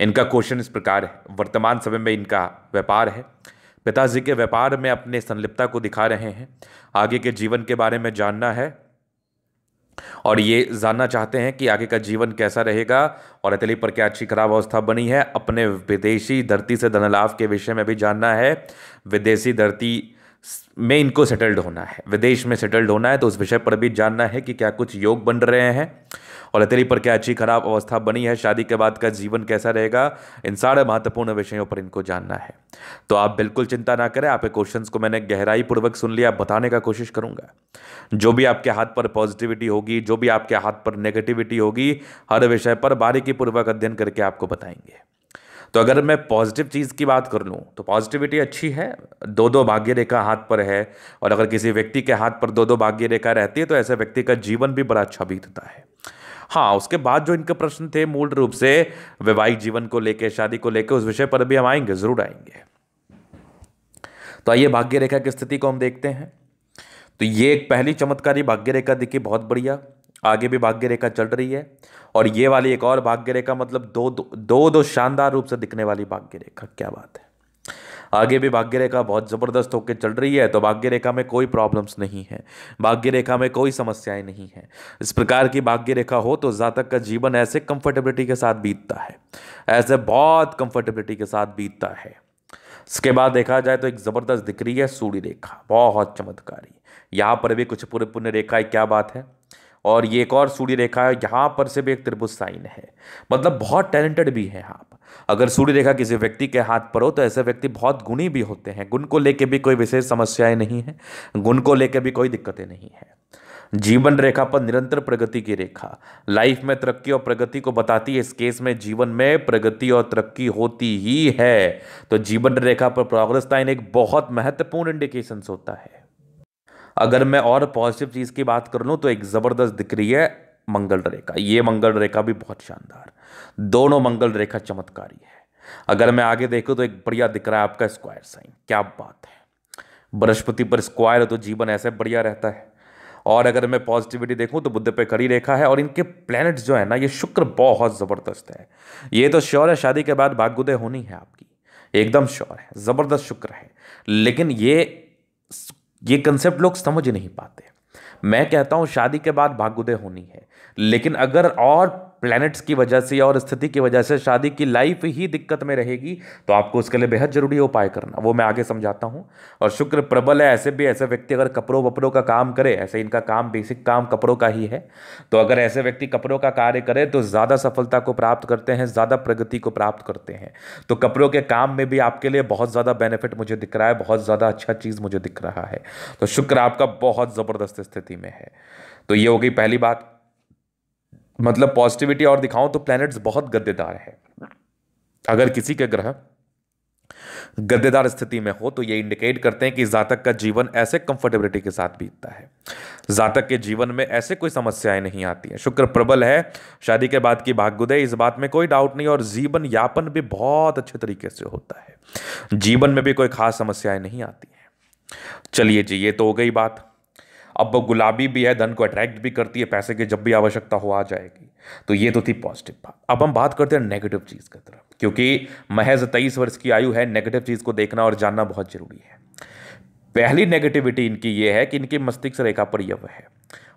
इनका क्वेश्चन इस प्रकार है वर्तमान समय में इनका व्यापार है पिताजी के व्यापार में अपने संलिप्तता को दिखा रहे हैं आगे के जीवन के बारे में जानना है और ये जानना चाहते हैं कि आगे का जीवन कैसा रहेगा और अतली पर क्या अच्छी खराब अवस्था बनी है अपने विदेशी धरती से धनलाभ के विषय में भी जानना है विदेशी धरती में इनको सेटल्ड होना है विदेश में सेटल्ड होना है तो उस विषय पर भी जानना है कि क्या कुछ योग बन रहे हैं और हथेली पर क्या अच्छी खराब अवस्था बनी है शादी के बाद का जीवन कैसा रहेगा इन सारे महत्वपूर्ण विषयों पर इनको जानना है तो आप बिल्कुल चिंता ना करें आपके क्वेश्चंस को मैंने गहराई पूर्वक सुन लिया बताने का कोशिश करूंगा जो भी आपके हाथ पर पॉजिटिविटी होगी जो भी आपके हाथ पर नेगेटिविटी होगी हर विषय पर बारीकी पूर्वक अध्ययन करके आपको बताएंगे तो अगर मैं पॉजिटिव चीज़ की बात कर लूँ तो पॉजिटिविटी अच्छी है दो दो भाग्य रेखा हाथ पर है और अगर किसी व्यक्ति के हाथ पर दो दो भाग्य रेखा रहती है तो ऐसे व्यक्ति का जीवन भी बड़ा अच्छा बीतता है हाँ उसके बाद जो इनके प्रश्न थे मूल रूप से वैवाहिक जीवन को लेकर शादी को लेकर उस विषय पर भी हम आएंगे ज़रूर आएंगे तो आइए भाग्य रेखा की स्थिति को हम देखते हैं तो ये एक पहली चमत्कारी भाग्य रेखा दिखी बहुत बढ़िया आगे भी भाग्य रेखा चल रही है और ये वाली एक और भाग्य रेखा मतलब दो दो दो, दो शानदार रूप से दिखने वाली भाग्य रेखा क्या बात है आगे भी भाग्य रेखा बहुत ज़बरदस्त होकर चल रही है तो भाग्य रेखा में कोई प्रॉब्लम्स नहीं है भाग्य रेखा में कोई समस्याएं नहीं है इस प्रकार की भाग्य रेखा हो तो जातक का जीवन ऐसे कंफर्टेबिलिटी के साथ बीतता है ऐसे बहुत कंफर्टेबिलिटी के साथ बीतता है इसके बाद देखा जाए तो एक ज़बरदस्त दिख रही है सूर्य रेखा बहुत चमत्कारी यहाँ पर भी कुछ पूरे पुण्य रेखा क्या बात है और ये एक और सूर्य रेखा है यहाँ पर से भी एक त्रिभुज साइन है मतलब बहुत टैलेंटेड भी हैं आप अगर सूर्य रेखा किसी व्यक्ति के हाथ पर हो तो ऐसे व्यक्ति बहुत गुणी भी होते हैं गुण को लेके भी कोई विशेष समस्याएं नहीं है गुण को लेकर भी कोई दिक्कतें नहीं है जीवन रेखा पर निरंतर प्रगति की रेखा लाइफ में तरक्की और प्रगति को बताती है इस केस में जीवन में प्रगति और तरक्की होती ही है तो जीवन रेखा पर प्रोग्रेस लाइन एक बहुत महत्वपूर्ण इंडिकेशंस होता है अगर मैं और पॉजिटिव चीज़ की बात कर लूँ तो एक ज़बरदस्त दिख रही है मंगल रेखा ये मंगल रेखा भी बहुत शानदार दोनों मंगल रेखा चमत्कारी है अगर मैं आगे देखूँ तो एक बढ़िया दिख रहा है आपका स्क्वायर साइन क्या बात है बृहस्पति पर स्क्वायर है तो जीवन ऐसे बढ़िया रहता है और अगर मैं पॉजिटिविटी देखूं तो बुद्ध पे खड़ी रेखा है और इनके प्लैनेट्स जो है ना ये शुक्र बहुत ज़बरदस्त है ये तो श्योर है शादी के बाद भाग्योदय होनी है आपकी एकदम श्योर है ज़बरदस्त शुक्र है लेकिन ये ये कंसेप्ट लोग समझ नहीं पाते मैं कहता हूं शादी के बाद भागुदय होनी है लेकिन अगर और प्लैनेट्स की वजह से और स्थिति की वजह से शादी की लाइफ ही दिक्कत में रहेगी तो आपको उसके लिए बेहद ज़रूरी उपाय करना वो मैं आगे समझाता हूँ और शुक्र प्रबल है ऐसे भी ऐसे व्यक्ति अगर कपड़ों वपड़ों का काम करे ऐसे इनका काम बेसिक काम कपड़ों का ही है तो अगर ऐसे व्यक्ति कपड़ों का कार्य करे तो ज़्यादा सफलता को प्राप्त करते हैं ज़्यादा प्रगति को प्राप्त करते हैं तो कपड़ों के काम में भी आपके लिए बहुत ज़्यादा बेनिफिट मुझे दिख रहा है बहुत ज़्यादा अच्छा चीज़ मुझे दिख रहा है तो शुक्र आपका बहुत ज़बरदस्त स्थिति में है तो ये हो गई पहली बात मतलब पॉजिटिविटी और दिखाऊं तो प्लैनेट्स बहुत गद्देदार हैं अगर किसी के ग्रह गद्देदार स्थिति में हो तो ये इंडिकेट करते हैं कि जातक का जीवन ऐसे कंफर्टेबिलिटी के साथ बीतता है जातक के जीवन में ऐसे कोई समस्याएं नहीं आती हैं शुक्र प्रबल है शादी के बाद की भाग्योदय इस बात में कोई डाउट नहीं और जीवन यापन भी बहुत अच्छे तरीके से होता है जीवन में भी कोई खास समस्याएं नहीं आती हैं चलिए जी ये तो हो गई बात अब वो गुलाबी भी है धन को अट्रैक्ट भी करती है पैसे की जब भी आवश्यकता हो आ जाएगी तो ये तो थी पॉजिटिव बात अब हम बात करते हैं नेगेटिव चीज़ की तरफ क्योंकि महज तेईस वर्ष की आयु है नेगेटिव चीज़ को देखना और जानना बहुत ज़रूरी है पहली नेगेटिविटी इनकी ये है कि इनकी मस्तिष्क रेखा पर यव है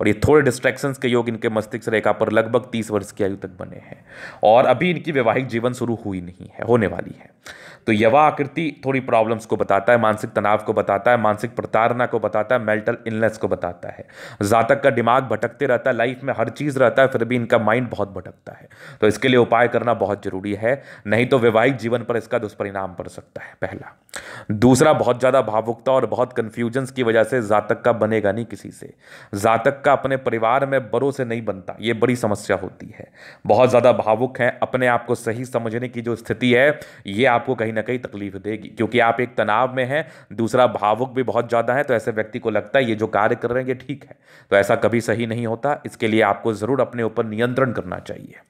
और ये थोड़े डिस्ट्रैक्शंस के योग इनके मस्तिष्क रेखा पर लगभग तीस वर्ष की आयु तक बने हैं और अभी इनकी वैवाहिक जीवन शुरू हुई नहीं है होने वाली है तो यवा आकृति थोड़ी प्रॉब्लम्स को बताता है मानसिक तनाव को बताता है मानसिक प्रताड़ना को बताता है मेंटल इलनेस को बताता है जातक का दिमाग भटकते रहता है लाइफ में हर चीज़ रहता है फिर भी इनका माइंड बहुत भटकता है तो इसके लिए उपाय करना बहुत ज़रूरी है नहीं तो वैवाहिक जीवन पर इसका दुष्परिणाम पड़ सकता है पहला दूसरा बहुत ज़्यादा भावुकता और बहुत कन्फ्यूजन्स की वजह से जातक का बनेगा नहीं किसी से जातक का आपका अपने परिवार में बड़ों से नहीं बनता ये बड़ी समस्या होती है बहुत ज़्यादा भावुक हैं अपने आप को सही समझने की जो स्थिति है ये आपको कहीं ना कहीं तकलीफ देगी क्योंकि आप एक तनाव में हैं दूसरा भावुक भी बहुत ज़्यादा है तो ऐसे व्यक्ति को लगता है ये जो कार्य कर रहे हैं ये ठीक है तो ऐसा कभी सही नहीं होता इसके लिए आपको ज़रूर अपने ऊपर नियंत्रण करना चाहिए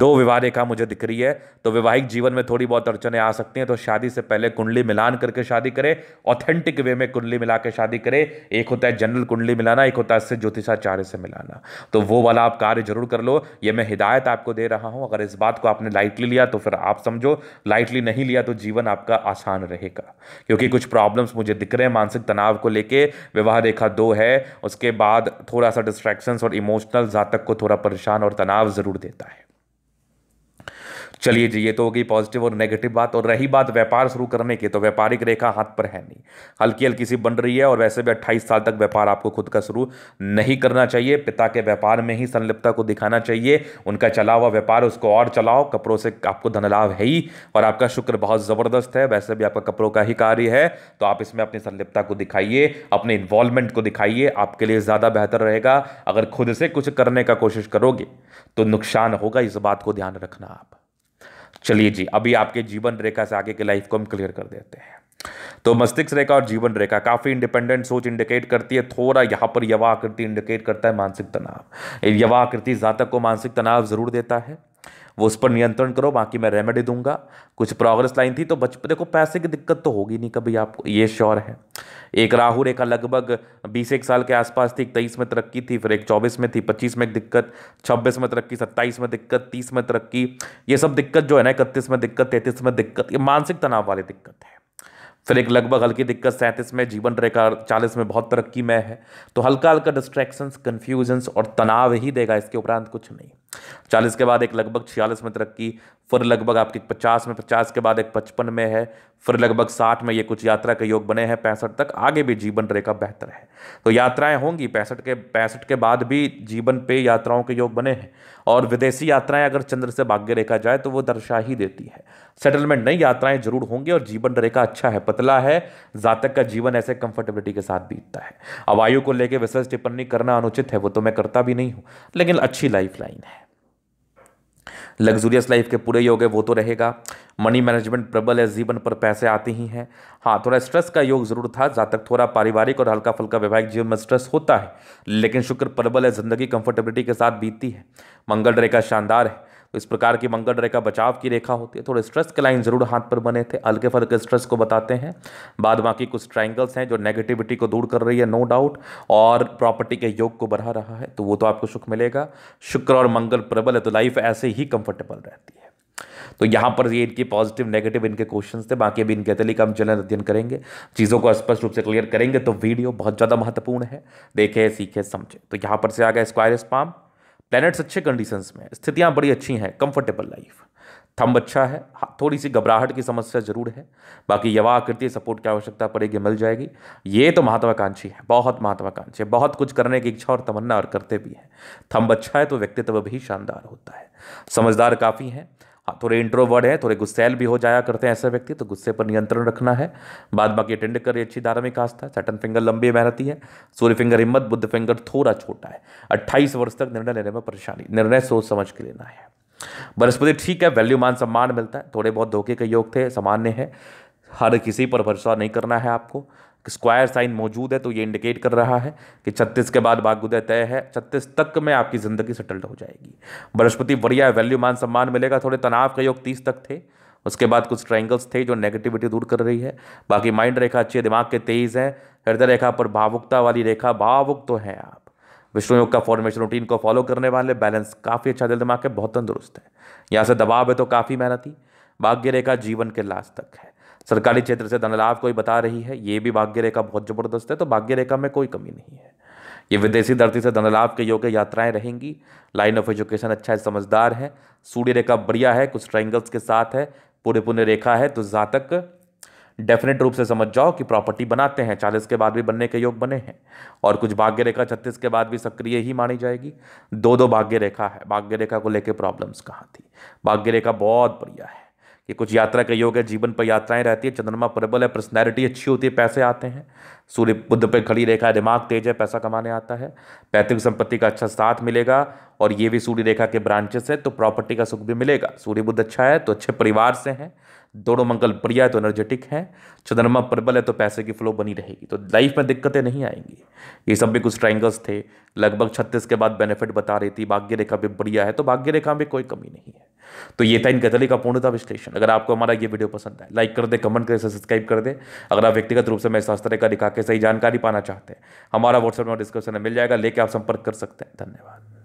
दो विवाह रेखा मुझे दिख रही है तो वैवाहिक जीवन में थोड़ी बहुत अड़चने आ सकती हैं तो शादी से पहले कुंडली मिलान करके शादी करें ऑथेंटिक वे में कुंडली मिला के शादी करें एक होता है जनरल कुंडली मिलाना एक होता है इससे ज्योतिष साथ चारे से मिलाना तो वो वाला आप कार्य जरूर कर लो ये मैं हिदायत आपको दे रहा हूँ अगर इस बात को आपने लाइटली लिया तो फिर आप समझो लाइटली नहीं लिया तो जीवन आपका आसान रहेगा क्योंकि कुछ प्रॉब्लम्स मुझे दिख रहे हैं मानसिक तनाव को लेकर विवाह रेखा दो है उसके बाद थोड़ा सा डिस्ट्रैक्शंस और इमोशनल जातक को थोड़ा परेशान और तनाव ज़रूर देता है चलिए जी ये तो हो गई पॉजिटिव और नेगेटिव बात और रही बात व्यापार शुरू करने की तो व्यापारिक रेखा हाथ पर है नहीं हल्की हल्की सी बन रही है और वैसे भी अट्ठाईस साल तक व्यापार आपको खुद का शुरू नहीं करना चाहिए पिता के व्यापार में ही संलिप्तता को दिखाना चाहिए उनका चला हुआ व्यापार उसको और चलाओ कपड़ों से आपको धनलाभ है ही और आपका शुक्र बहुत ज़बरदस्त है वैसे भी आपका कपड़ों का ही कार्य है तो आप इसमें अपनी संलिप्तता को दिखाइए अपने इन्वॉल्वमेंट को दिखाइए आपके लिए ज़्यादा बेहतर रहेगा अगर खुद से कुछ करने का कोशिश करोगे तो नुकसान होगा इस बात को ध्यान रखना आप चलिए जी अभी आपके जीवन रेखा से आगे की लाइफ को हम क्लियर कर देते हैं तो मस्तिष्क रेखा और जीवन रेखा काफ़ी इंडिपेंडेंट सोच इंडिकेट करती है थोड़ा यहाँ पर यवाकृति इंडिकेट करता है मानसिक तनाव यवाकृति जातक को मानसिक तनाव जरूर देता है वो उस पर नियंत्रण करो बाकी मैं रेमेडी दूंगा कुछ प्रोग्रेस लाइन थी तो बचपन देखो पैसे की दिक्कत तो होगी नहीं कभी आपको ये श्योर है एक राहु रेखा लगभग बीस एक साल के आसपास थी तेईस में तरक्की थी फिर एक चौबीस में थी पच्चीस में एक दिक्कत छब्बीस में तरक्की सत्ताईस में दिक्कत तीस में तरक्की ये सब दिक्कत जो है ना इकतीस में दिक्कत तैंतीस में दिक्कत ये मानसिक तनाव वाली दिक्कत है फिर एक लगभग हल्की दिक्कत सैंतीस में जीवन रेखा चालीस में बहुत तरक्की में है तो हल्का हल्का डिस्ट्रैक्शंस कन्फ्यूजन्स और तनाव ही देगा इसके उपरांत कुछ नहीं चालीस के बाद एक लगभग छियालीस में तरक्की फिर लगभग आपकी पचास में पचास के बाद एक पचपन में है फिर लगभग साठ में ये कुछ यात्रा के योग बने हैं पैंसठ तक आगे भी जीवन रेखा बेहतर है तो यात्राएं होंगी पैंसठ के पैंसठ के बाद भी जीवन पे यात्राओं के योग बने हैं और विदेशी यात्राएं अगर चंद्र से भाग्य रेखा जाए तो वो दर्शा ही देती है सेटलमेंट नई यात्राएं जरूर होंगी और जीवन रेखा अच्छा है पतला है जातक का जीवन ऐसे कंफर्टेबिलिटी के साथ बीतता है अब आयु को लेकर विशेष टिप्पणी करना अनुचित है वो तो मैं करता भी नहीं हूँ लेकिन अच्छी लाइफ लाइन है लग्जूरियस लाइफ के पूरे योग है वो तो रहेगा मनी मैनेजमेंट प्रबल है जीवन पर पैसे आते ही हैं हाँ थोड़ा स्ट्रेस का योग जरूर था जहाँ तक थोड़ा पारिवारिक और हल्का फुल्का वैवाहिक जीवन में स्ट्रेस होता है लेकिन शुक्र प्रबल है जिंदगी कंफर्टेबिलिटी के साथ बीतती है मंगल रेखा शानदार है तो इस प्रकार की मंगल रेखा बचाव की रेखा होती है थोड़े स्ट्रेस के लाइन ज़रूर हाथ पर बने थे हल्के फल्के स्ट्रेस को बताते हैं बाद बाकी कुछ ट्राइंगल्स हैं जो नेगेटिविटी को दूर कर रही है नो डाउट और प्रॉपर्टी के योग को बढ़ा रहा है तो वो तो आपको सुख मिलेगा शुक्र और मंगल प्रबल है तो लाइफ ऐसे ही कंफर्टेबल रहती है तो यहाँ पर ये इनकी पॉजिटिव नेगेटिव इनके क्वेश्चन थे बाकी अभी इनके का हम जनरल अध्ययन करेंगे चीज़ों को स्पष्ट रूप से क्लियर करेंगे तो वीडियो बहुत ज़्यादा महत्वपूर्ण है देखे सीखे समझे तो यहाँ पर से आ गया स्क्वायर स्पाम प्लैनेट्स अच्छे कंडीशंस में स्थितियाँ बड़ी अच्छी हैं कंफर्टेबल लाइफ थंब अच्छा है थोड़ी सी घबराहट की समस्या जरूर है बाकी यवा आकृति सपोर्ट की आवश्यकता पड़ेगी मिल जाएगी ये तो महत्वाकांक्षी है बहुत महत्वाकांक्षी है बहुत कुछ करने की इच्छा और तमन्ना और करते भी हैं थंब अच्छा है तो व्यक्तित्व भी शानदार होता है समझदार काफ़ी हैं हाँ, थोड़े इंट्रोवर्ड हैं थोड़े गुस्सेल भी हो जाया करते हैं ऐसे व्यक्ति तो गुस्से पर नियंत्रण रखना है बाद बाकी अटेंड करिए अच्छी धार्मिक आस्था सटन फिंगर लंबी मेहनती है सूर्य फिंगर हिम्मत बुद्ध फिंगर थोड़ा छोटा है अट्ठाईस वर्ष तक निर्णय लेने में परेशानी निर्णय सोच समझ के लेना है बृहस्पति ठीक है वैल्यू मान सम्मान मिलता है थोड़े बहुत धोखे के योग थे सामान्य है हर किसी पर भरोसा नहीं करना है आपको स्क्वायर साइन मौजूद है तो ये इंडिकेट कर रहा है कि छत्तीस के बाद भाग्योदय तय है छत्तीस तक में आपकी ज़िंदगी सेटल्ड हो जाएगी बृहस्पति बढ़िया वैल्यू मान सम्मान मिलेगा थोड़े तनाव के योग तीस तक थे उसके बाद कुछ ट्रायंगल्स थे जो नेगेटिविटी दूर कर रही है बाकी माइंड रेखा अच्छी है दिमाग के तेज हैं हृदय रेखा पर भावुकता वाली रेखा भावुक तो हैं आप विष्णु योग का फॉर्मेशन रूटीन को फॉलो करने वाले बैलेंस काफ़ी अच्छा दिल दिमाग है बहुत तंदुरुस्त है यहाँ से दबाव है तो काफ़ी मेहनती भाग्य रेखा जीवन के लास्ट तक है सरकारी क्षेत्र से धनलाभ कोई बता रही है ये भी भाग्य रेखा बहुत ज़बरदस्त है तो भाग्य रेखा में कोई कमी नहीं है ये विदेशी धरती से धनलाभ के योग यात्राएं रहेंगी लाइन ऑफ एजुकेशन अच्छा है समझदार है सूर्य रेखा बढ़िया है कुछ ट्राइंगल्स के साथ है पूरे पुण्य रेखा है तो जातक डेफिनेट रूप से समझ जाओ कि प्रॉपर्टी बनाते हैं चालीस के बाद भी बनने के योग बने हैं और कुछ भाग्य रेखा छत्तीस के बाद भी सक्रिय ही मानी जाएगी दो दो भाग्य रेखा है भाग्य रेखा को लेकर प्रॉब्लम्स कहाँ थी भाग्य रेखा बहुत बढ़िया है ये कुछ यात्रा का योग है जीवन पर यात्राएं रहती है चंद्रमा प्रबल है पर्सनैलिटी अच्छी होती है पैसे आते हैं सूर्य बुद्ध पर खड़ी रेखा है दिमाग तेज है पैसा कमाने आता है पैतृक संपत्ति का अच्छा साथ मिलेगा और ये भी सूर्य रेखा के ब्रांचेस है तो प्रॉपर्टी का सुख भी मिलेगा सूर्य बुद्ध अच्छा है तो अच्छे परिवार से हैं दोनों मंगल बढ़िया है तो एनर्जेटिक है चंद्रमा प्रबल है तो पैसे की फ्लो बनी रहेगी तो लाइफ में दिक्कतें नहीं आएंगी ये सब भी कुछ ट्राइंगल्स थे लगभग छत्तीस के बाद बेनिफिट बता रही थी भाग्य रेखा भी बढ़िया है तो भाग्य रेखा में कोई कमी नहीं है तो ये था इन गजली का पूर्णता विश्लेषण अगर आपको हमारा ये वीडियो पसंद है लाइक कर दे कमेंट करें सब्सक्राइब कर दे अगर आप व्यक्तिगत रूप से मैं शास्त्र का दिखा के सही जानकारी पाना चाहते हैं हमारा व्हाट्सएप में डिस्क्रिप्शन में मिल जाएगा लेके आप संपर्क कर सकते हैं धन्यवाद